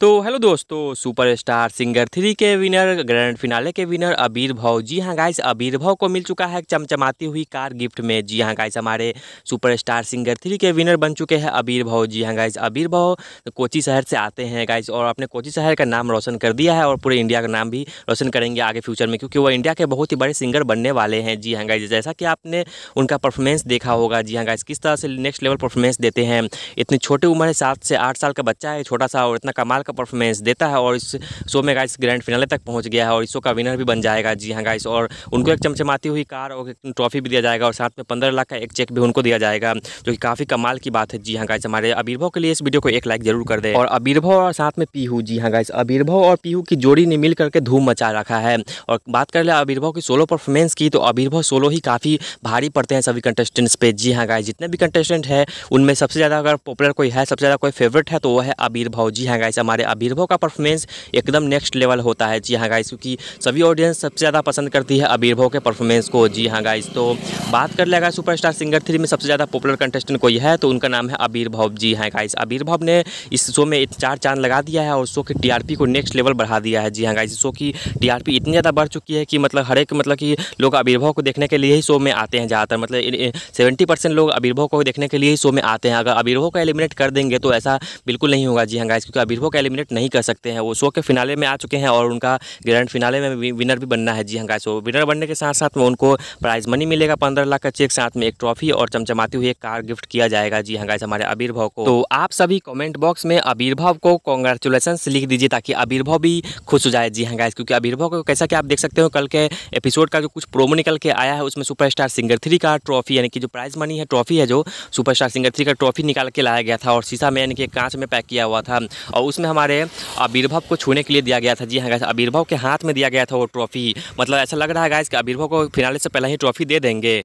तो हेलो दोस्तों superstar singer three के विनर ग्रैंड फिनाले के विनर अबीर भाव जी हाँ गाइस अबीर भाव को मिल चुका है चमचमाती हुई कार गिफ्ट में जी हाँ गाइस हमारे सुपरस्टार सिंगर थ्री के विनर बन चुके हैं अबीर भाव जी हाँ गाइस अबीर भाव कोची शहर से आते हैं गाइस और अपने कोची शहर का नाम रोशन कर दिया है और पूरे इंडिया का नाम भी रोशन करेंगे आगे फ्यूचर में क्योंकि वो इंडिया के बहुत ही बड़े सिंगर बनने वाले हैं जी हाँ गाइज जैसा कि आपने उनका परफॉर्मेंस देखा होगा जी हाँ गाइज किस तरह से नेक्स्ट लेवल परफॉर्मेंस देते हैं इतनी छोटी उम्र है सात से आठ साल का बच्चा है छोटा सा और इतना कमाल का परफॉर्मेंस देता है और इस शो में गाइस ग्रैंड फिनाले तक पहुँच गया है और इस शो का विनर भी बन जाएगा जी हाँ गाइस और उनको एक चमचमाती हुई कार और ट्रॉफी भी दिया जाएगा और साथ में पंद्रह लाख का एक चेक भी उनको दिया जाएगा जो कि काफ़ी कमाल की बात है जी हाँ गाइस हमारे अबीरभव के लिए इस वीडियो को एक लाइक जरूर कर दे और अबीरभव और साथ में पीहू जी हाँ गाइस अबीरभव और पीहू की जोड़ी ने मिल करके धूम मचा रखा है और बात कर ले अबीरभव की सोलो परफॉर्मेंस की तो अबीरभव सोलो ही काफ़ी भारी पड़ते हैं सभी कंटेस्टेंट्स पे जी हाँ गाइस जितने भी कंटेस्टेंट हैं उनमें सबसे ज़्यादा अगर पॉपुलर कोई है सबसे ज़्यादा कोई फेवरेट है तो वो है अबीरभव जी हाँ गाइस हमारे हमारे अबीरभो का परफॉर्मेंस एकदम नेक्स्ट लेवल होता है जी हाँ गाइस क्योंकि सभी ऑडियंस सबसे ज़्यादा पसंद करती है अबीरभो के परफॉर्मेंस को जी हाँ गाइस तो बात कर लेगा सुपरस्टार सिंगर थ्री में सबसे ज़्यादा पॉपुलर कंटेस्टेंट कोई है तो उनका नाम है अबीरभव जी हाँ गाइस अबीरभव ने इस शो में चार चांद लगा दिया है और शो की टी को नेक्स्ट लेवल बढ़ा दिया है जी हाँ गाइस शो की टी इतनी ज़्यादा बढ़ चुकी है कि मतलब हर एक मतलब कि लोग अबीरभव को देखने के लिए ही शो में आते हैं ज़्यादातर मतलब सेवेंटी लोग अबीरभव को देखने के लिए ही शो में आते हैं अगर अबीरभव का एलिमिनेट कर देंगे तो ऐसा बिल्कुल नहीं होगा जी हाँ गाइस क्योंकि अबीरभव का एलिमिनेट नहीं कर सकते हैं वो शो के फिनाले में आ चुके हैं और उनका ग्रैंड फिनाले में विनर भी बनना है जी हाँ गाइस वो विनर बनने के साथ साथ में उनको प्राइज़ मनी मिलेगा पंद्रह लाख का चेक साथ में एक ट्रॉफी और चमचमाती हुई एक कार गिफ्ट किया जाएगा जी हाँ गाइस हमारे अबीर भाव को तो आप सभी कॉमेंट बॉक्स में अबीर भाव को कॉन्ग्रेचुलेसन लिख दीजिए ताकि अबीर भाव भी खुश हो जाए जी हाँ गाइस क्योंकि अबीर भाव को कैसा कि आप देख सकते हो कल के एपिसोड का जो कुछ प्रोमो निकल के आया है उसमें सुपरस्टार सिंगर थ्री का ट्रॉफी यानी कि जो प्राइज मनी है ट्रॉफी है जो सुपरस्टार सिंगर थ्री का ट्रॉफी निकाल के लाया गया था और शीशा में यानी कि कांच में पैक किया हुआ था और उसमें हमारे अबीरभव को छूने के लिए दिया गया था जी हाँ अबीरभव के हाथ में दिया गया था वो ट्रॉफी मतलब ऐसा लग रहा है गाइस कि अबीरभव को फिनाले से पहले ही ट्रॉफी दे देंगे